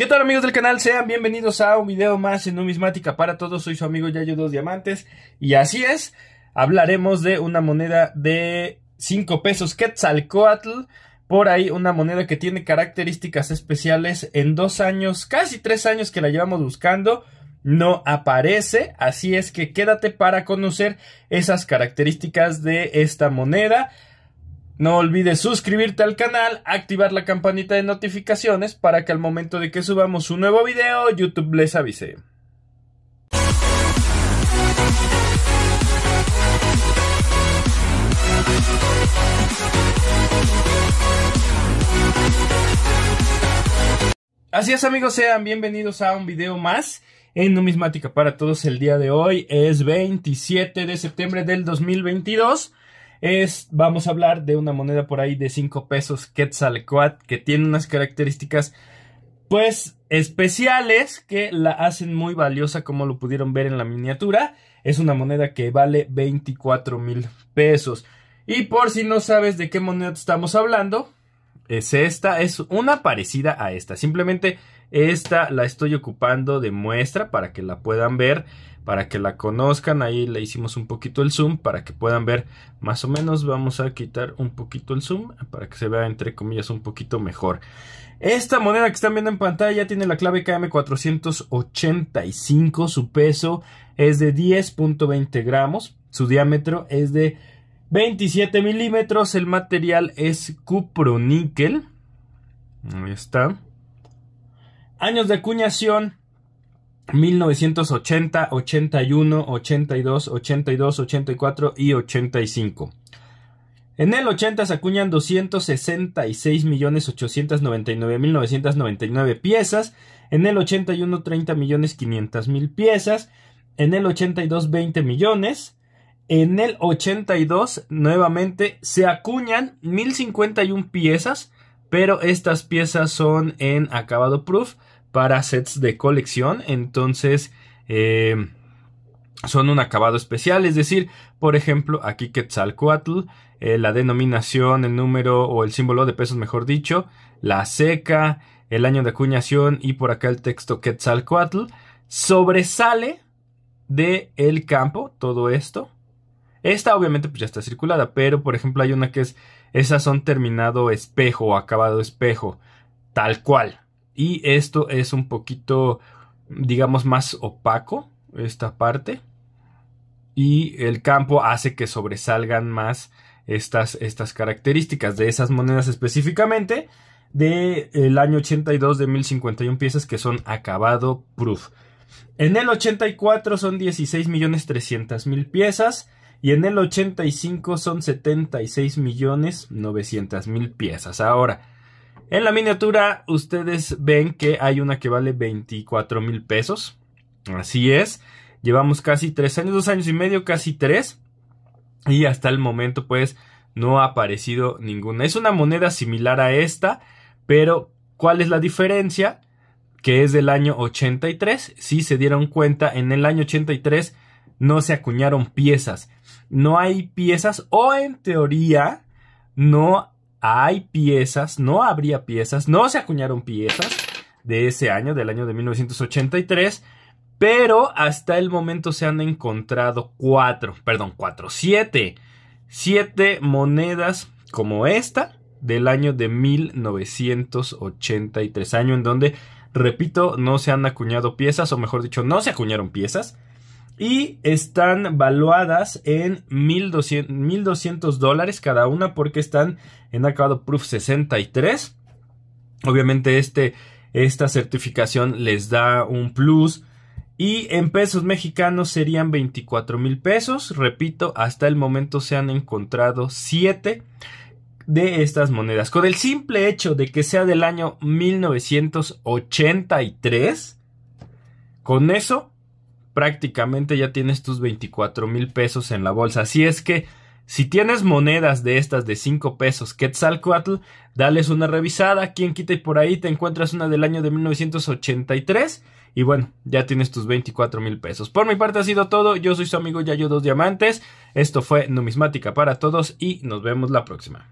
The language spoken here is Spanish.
¿Qué tal amigos del canal? Sean bienvenidos a un video más en Numismática para Todos. Soy su amigo Yayo Dos Diamantes y así es, hablaremos de una moneda de 5 pesos Quetzalcoatl. Por ahí una moneda que tiene características especiales en dos años, casi tres años que la llevamos buscando no aparece, así es que quédate para conocer esas características de esta moneda. No olvides suscribirte al canal, activar la campanita de notificaciones para que al momento de que subamos un nuevo video, YouTube les avise. Así es amigos, sean bienvenidos a un video más en Numismática para Todos el día de hoy. Es 27 de septiembre del 2022 es, vamos a hablar de una moneda por ahí de 5 pesos Quetzalcoatl que tiene unas características pues especiales que la hacen muy valiosa como lo pudieron ver en la miniatura. Es una moneda que vale 24 mil pesos. Y por si no sabes de qué moneda estamos hablando, es esta, es una parecida a esta. Simplemente esta la estoy ocupando de muestra para que la puedan ver, para que la conozcan. Ahí le hicimos un poquito el zoom para que puedan ver más o menos. Vamos a quitar un poquito el zoom para que se vea entre comillas un poquito mejor. Esta moneda que están viendo en pantalla tiene la clave KM485. Su peso es de 10.20 gramos. Su diámetro es de 27 milímetros, el material es cuproníquel. Ahí está. Años de acuñación, 1980, 81, 82, 82, 84 y 85. En el 80 se acuñan 266.899.999 piezas. En el 81 30 millones 500 mil piezas. En el 82 20 millones. En el 82, nuevamente, se acuñan 1051 piezas, pero estas piezas son en acabado proof para sets de colección, entonces eh, son un acabado especial, es decir, por ejemplo, aquí Quetzalcoatl, eh, la denominación, el número o el símbolo de pesos, mejor dicho, la seca, el año de acuñación y por acá el texto Quetzalcoatl, sobresale del el campo todo esto esta obviamente pues ya está circulada, pero por ejemplo hay una que es esas son terminado espejo o acabado espejo, tal cual. Y esto es un poquito, digamos, más opaco, esta parte. Y el campo hace que sobresalgan más estas, estas características de esas monedas específicamente del año 82 de 1051 piezas que son acabado proof. En el 84 son 16.300.000 piezas. Y en el 85 son 76.900.000 piezas. Ahora, en la miniatura ustedes ven que hay una que vale 24 mil pesos. Así es. Llevamos casi tres años, dos años y medio, casi tres. Y hasta el momento pues no ha aparecido ninguna. Es una moneda similar a esta, pero ¿cuál es la diferencia? Que es del año 83. Si se dieron cuenta, en el año 83 no se acuñaron piezas no hay piezas o en teoría no hay piezas, no habría piezas, no se acuñaron piezas de ese año, del año de 1983, pero hasta el momento se han encontrado cuatro, perdón, cuatro, siete, siete monedas como esta del año de 1983, año en donde, repito, no se han acuñado piezas, o mejor dicho, no se acuñaron piezas, y están valuadas en 1200, dólares cada una porque están en acabado Proof 63. Obviamente este, esta certificación les da un plus y en pesos mexicanos serían 24 mil pesos. Repito, hasta el momento se han encontrado 7 de estas monedas. Con el simple hecho de que sea del año 1983, con eso prácticamente ya tienes tus 24 mil pesos en la bolsa. Así es que si tienes monedas de estas de 5 pesos Quetzalcoatl, dales una revisada, quien quita y por ahí te encuentras una del año de 1983 y bueno, ya tienes tus 24 mil pesos. Por mi parte ha sido todo, yo soy su amigo Yayo Dos Diamantes, esto fue Numismática para Todos y nos vemos la próxima.